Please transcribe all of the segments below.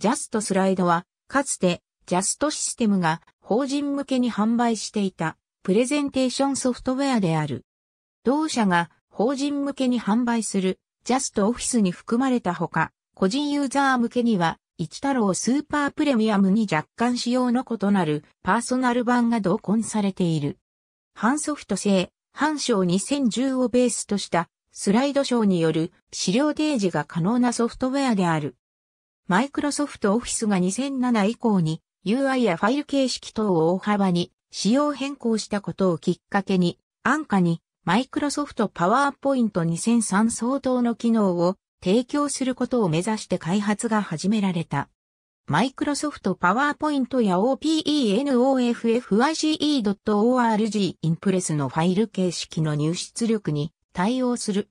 ジャストスライドは、かつて、ジャストシステムが法人向けに販売していたプレゼンテーションソフトウェアである。同社が法人向けに販売するジャストオフィスに含まれたほか、個人ユーザー向けには、一太郎スーパープレミアムに若干仕様の異なるパーソナル版が同梱されている。半ソフト製、半章2010をベースとしたスライドショーによる資料提示が可能なソフトウェアである。マイクロソフトオフィスが2007以降に UI やファイル形式等を大幅に仕様変更したことをきっかけに、安価にマイクロソフトパワーポイント2003相当の機能を提供することを目指して開発が始められた。マイクロソフトパワーポイントや OpenOFFICE.org インプレスのファイル形式の入出力に対応する。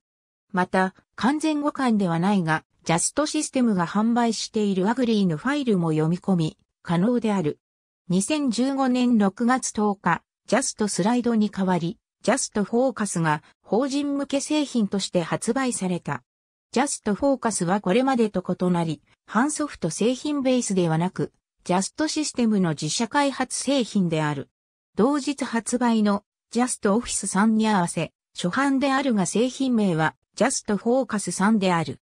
また、完全互換ではないが、ジャストシステムが販売しているアグリーのファイルも読み込み、可能である。2015年6月10日、ジャストスライドに代わり、ジャストフォーカスが法人向け製品として発売された。ジャストフォーカスはこれまでと異なり、半ソフト製品ベースではなく、ジャストシステムの自社開発製品である。同日発売のジャストオフィス3に合わせ、初版であるが製品名はジャストフォーカス3である。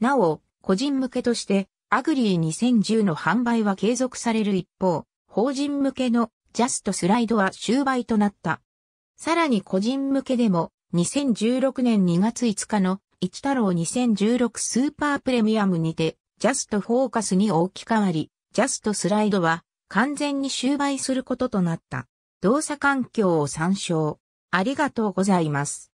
なお、個人向けとして、アグリー2010の販売は継続される一方、法人向けのジャストスライドは終売となった。さらに個人向けでも、2016年2月5日の一太郎2016スーパープレミアムにて、ジャストフォーカスに置き換わり、ジャストスライドは完全に終売することとなった。動作環境を参照。ありがとうございます。